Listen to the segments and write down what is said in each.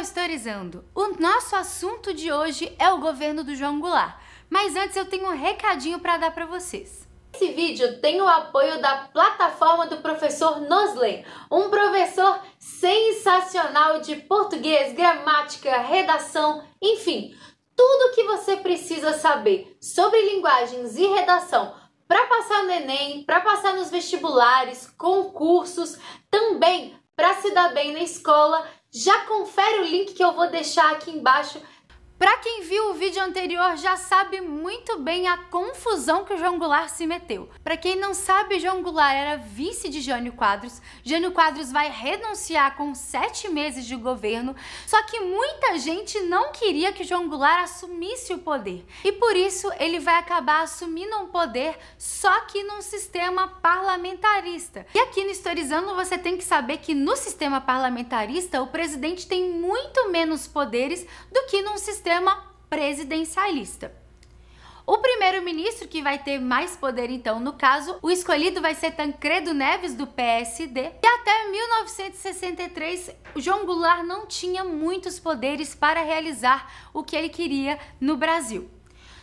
Historizando. O nosso assunto de hoje é o governo do João Goulart. Mas antes eu tenho um recadinho para dar para vocês. Esse vídeo tem o apoio da plataforma do professor Nosley, um professor sensacional de português, gramática, redação, enfim, tudo o que você precisa saber sobre linguagens e redação para passar no Enem, para passar nos vestibulares, concursos, também para se dar bem na escola já confere o link que eu vou deixar aqui embaixo para quem viu o vídeo anterior já sabe muito bem a confusão que o João Goulart se meteu. Para quem não sabe, João Goulart era vice de Jânio Quadros. Jânio Quadros vai renunciar com sete meses de governo, só que muita gente não queria que João Goulart assumisse o poder. E por isso ele vai acabar assumindo um poder só que num sistema parlamentarista. E aqui no Historizando você tem que saber que no sistema parlamentarista o presidente tem muito menos poderes do que num sistema sistema presidencialista. O primeiro-ministro que vai ter mais poder, então, no caso, o escolhido vai ser Tancredo Neves, do PSD. E até 1963, João Goulart não tinha muitos poderes para realizar o que ele queria no Brasil.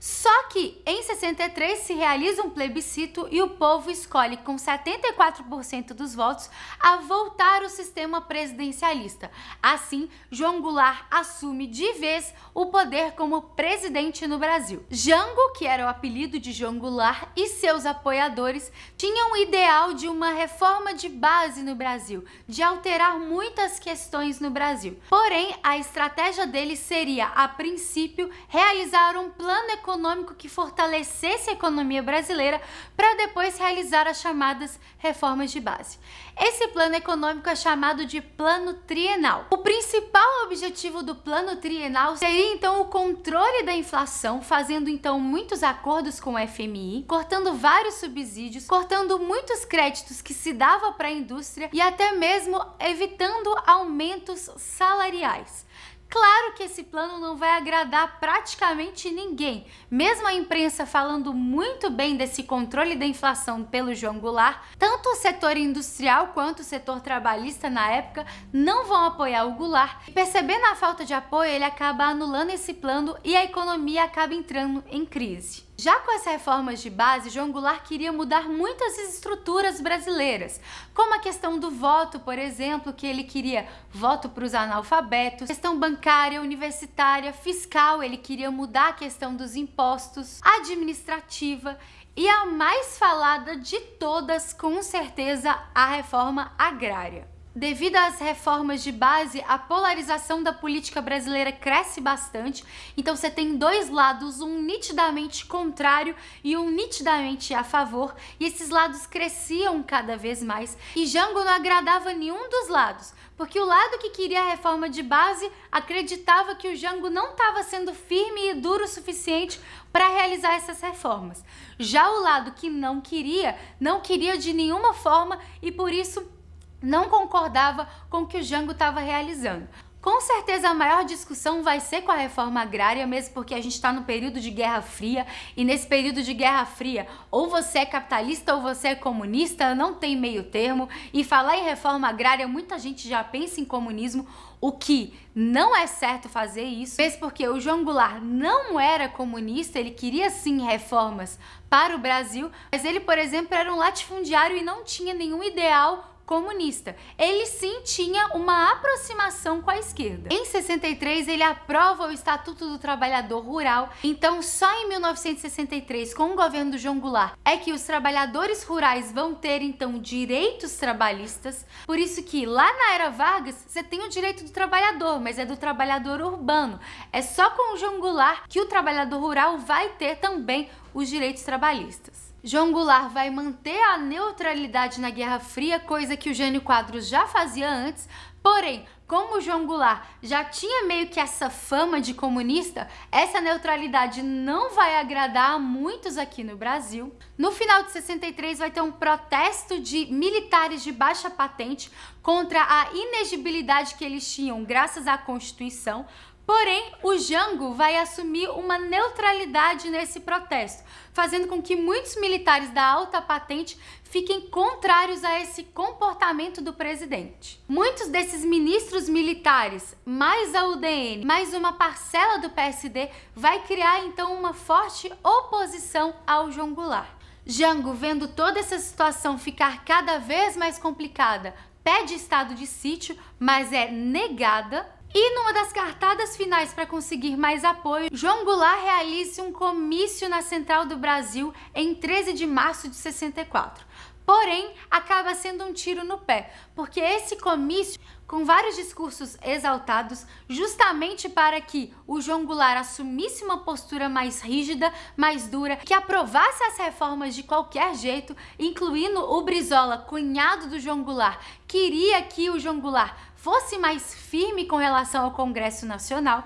Só que em 63 se realiza um plebiscito e o povo escolhe com 74% dos votos a voltar o sistema presidencialista. Assim, João Goulart assume de vez o poder como presidente no Brasil. Jango, que era o apelido de João Goulart, e seus apoiadores tinham o ideal de uma reforma de base no Brasil, de alterar muitas questões no Brasil. Porém, a estratégia dele seria, a princípio, realizar um plano econômico econômico que fortalecesse a economia brasileira para depois realizar as chamadas reformas de base. Esse plano econômico é chamado de plano trienal. O principal objetivo do plano trienal seria então o controle da inflação, fazendo então muitos acordos com o FMI, cortando vários subsídios, cortando muitos créditos que se dava para a indústria e até mesmo evitando aumentos salariais. Claro que esse plano não vai agradar praticamente ninguém. Mesmo a imprensa falando muito bem desse controle da inflação pelo João Goulart, tanto o setor industrial quanto o setor trabalhista na época não vão apoiar o Goulart. E percebendo a falta de apoio, ele acaba anulando esse plano e a economia acaba entrando em crise. Já com as reformas de base, João Goulart queria mudar muitas estruturas brasileiras, como a questão do voto, por exemplo, que ele queria voto para os analfabetos, questão bancária, universitária, fiscal, ele queria mudar a questão dos impostos, administrativa e a mais falada de todas, com certeza, a reforma agrária. Devido às reformas de base, a polarização da política brasileira cresce bastante. Então você tem dois lados, um nitidamente contrário e um nitidamente a favor, e esses lados cresciam cada vez mais. E Jango não agradava nenhum dos lados, porque o lado que queria a reforma de base acreditava que o Jango não estava sendo firme e duro o suficiente para realizar essas reformas. Já o lado que não queria, não queria de nenhuma forma e por isso não concordava com o que o Jango estava realizando. Com certeza a maior discussão vai ser com a reforma agrária, mesmo porque a gente está no período de Guerra Fria e nesse período de Guerra Fria, ou você é capitalista ou você é comunista, não tem meio termo. E falar em reforma agrária, muita gente já pensa em comunismo, o que não é certo fazer isso, mesmo porque o João Goulart não era comunista, ele queria sim reformas para o Brasil, mas ele, por exemplo, era um latifundiário e não tinha nenhum ideal comunista. Ele sim tinha uma aproximação com a esquerda. Em 63, ele aprova o Estatuto do Trabalhador Rural, então só em 1963, com o governo do João Goulart, é que os trabalhadores rurais vão ter então direitos trabalhistas. Por isso que lá na era Vargas, você tem o direito do trabalhador, mas é do trabalhador urbano. É só com o João Goulart que o trabalhador rural vai ter também os direitos trabalhistas. João Goulart vai manter a neutralidade na Guerra Fria, coisa que o Jânio Quadros já fazia antes, porém, como João Goulart já tinha meio que essa fama de comunista, essa neutralidade não vai agradar a muitos aqui no Brasil. No final de 63 vai ter um protesto de militares de baixa patente contra a inegibilidade que eles tinham graças à Constituição Porém, o Jango vai assumir uma neutralidade nesse protesto, fazendo com que muitos militares da alta patente fiquem contrários a esse comportamento do presidente. Muitos desses ministros militares, mais a UDN, mais uma parcela do PSD, vai criar então uma forte oposição ao João Goulart. Jango, vendo toda essa situação ficar cada vez mais complicada, pede estado de sítio, mas é negada e numa das cartadas finais para conseguir mais apoio, João Goulart realiza um comício na Central do Brasil em 13 de março de 64. Porém, acaba sendo um tiro no pé, porque esse comício, com vários discursos exaltados, justamente para que o João Goulart assumisse uma postura mais rígida, mais dura, que aprovasse as reformas de qualquer jeito, incluindo o Brizola, cunhado do João Goulart, queria que o João Goulart fosse mais firme com relação ao Congresso Nacional.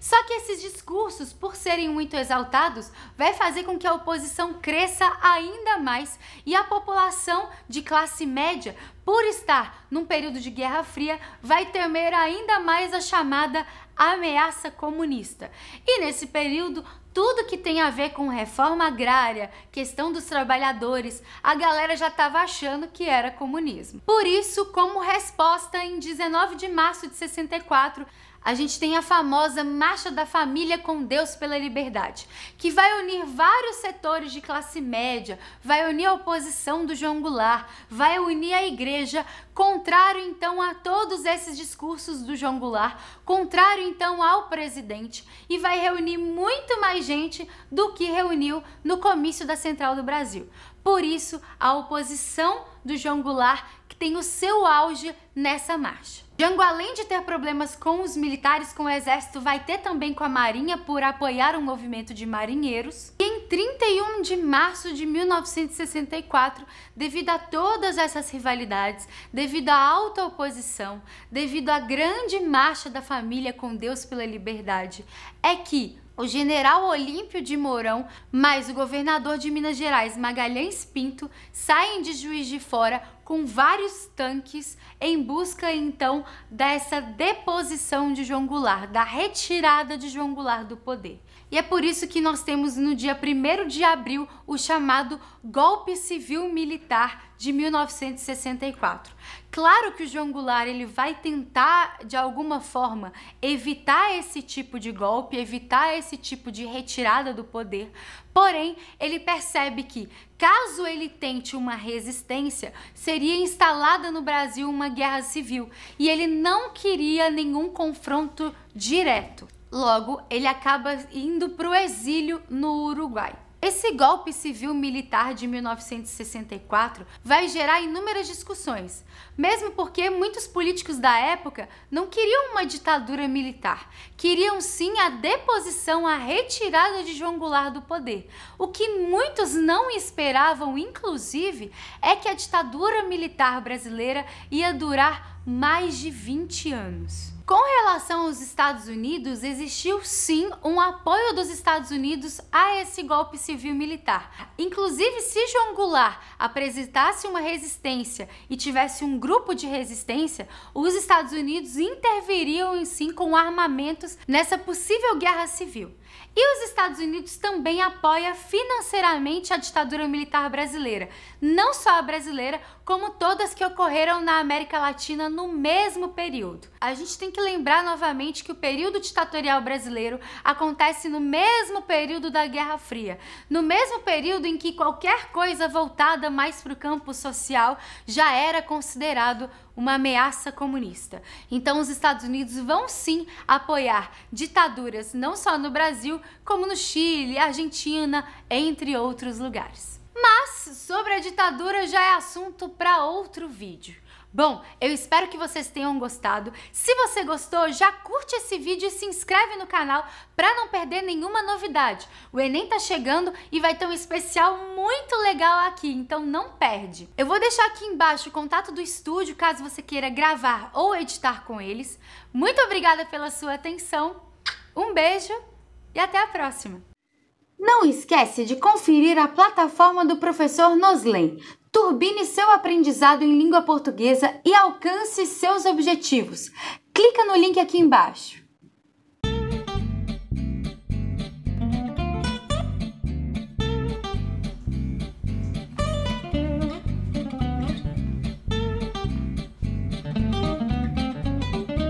Só que esses discursos, por serem muito exaltados, vai fazer com que a oposição cresça ainda mais e a população de classe média, por estar num período de Guerra Fria, vai temer ainda mais a chamada ameaça comunista. E nesse período, tudo que tem a ver com reforma agrária, questão dos trabalhadores, a galera já estava achando que era comunismo. Por isso, como resposta, em 19 de março de 64, a gente tem a famosa Marcha da Família com Deus pela Liberdade, que vai unir vários setores de classe média, vai unir a oposição do João Goulart, vai unir a igreja, contrário então a todos esses discursos do João Goulart, contrário então ao presidente, e vai reunir muito mais gente do que reuniu no comício da Central do Brasil. Por isso, a oposição do João Goulart que tem o seu auge nessa marcha. Jango, além de ter problemas com os militares, com o exército, vai ter também com a marinha por apoiar um movimento de marinheiros. E em 31 de março de 1964, devido a todas essas rivalidades, devido à alta oposição, devido à grande marcha da família com Deus pela liberdade, é que o general Olímpio de Mourão, mais o governador de Minas Gerais, Magalhães Pinto, saem de Juiz de Fora com vários tanques em busca então dessa deposição de João Goulart, da retirada de João Goulart do poder. E é por isso que nós temos no dia 1 de abril o chamado Golpe Civil Militar de 1964, Claro que o João Goulart ele vai tentar de alguma forma evitar esse tipo de golpe, evitar esse tipo de retirada do poder. Porém, ele percebe que caso ele tente uma resistência, seria instalada no Brasil uma guerra civil e ele não queria nenhum confronto direto. Logo, ele acaba indo para o exílio no Uruguai. Esse golpe civil-militar de 1964 vai gerar inúmeras discussões, mesmo porque muitos políticos da época não queriam uma ditadura militar, queriam sim a deposição, a retirada de João Goulart do poder. O que muitos não esperavam, inclusive, é que a ditadura militar brasileira ia durar mais de 20 anos. Com relação aos Estados Unidos, existiu sim um apoio dos Estados Unidos a esse golpe civil-militar. Inclusive, se João Goulart apresentasse uma resistência e tivesse um grupo de resistência, os Estados Unidos interviriam sim com armamentos nessa possível guerra civil. E os Estados Unidos também apoia financeiramente a ditadura militar brasileira, não só a brasileira, como todas que ocorreram na América Latina no mesmo período a gente tem que lembrar novamente que o período ditatorial brasileiro acontece no mesmo período da Guerra Fria, no mesmo período em que qualquer coisa voltada mais para o campo social já era considerado uma ameaça comunista. Então, os Estados Unidos vão sim apoiar ditaduras não só no Brasil, como no Chile, Argentina, entre outros lugares. Mas sobre a ditadura já é assunto para outro vídeo. Bom, eu espero que vocês tenham gostado. Se você gostou, já curte esse vídeo e se inscreve no canal para não perder nenhuma novidade. O Enem tá chegando e vai ter um especial muito legal aqui, então não perde. Eu vou deixar aqui embaixo o contato do estúdio caso você queira gravar ou editar com eles. Muito obrigada pela sua atenção. Um beijo e até a próxima. Não esquece de conferir a plataforma do professor Noslen Turbine seu aprendizado em língua portuguesa e alcance seus objetivos. Clica no link aqui embaixo.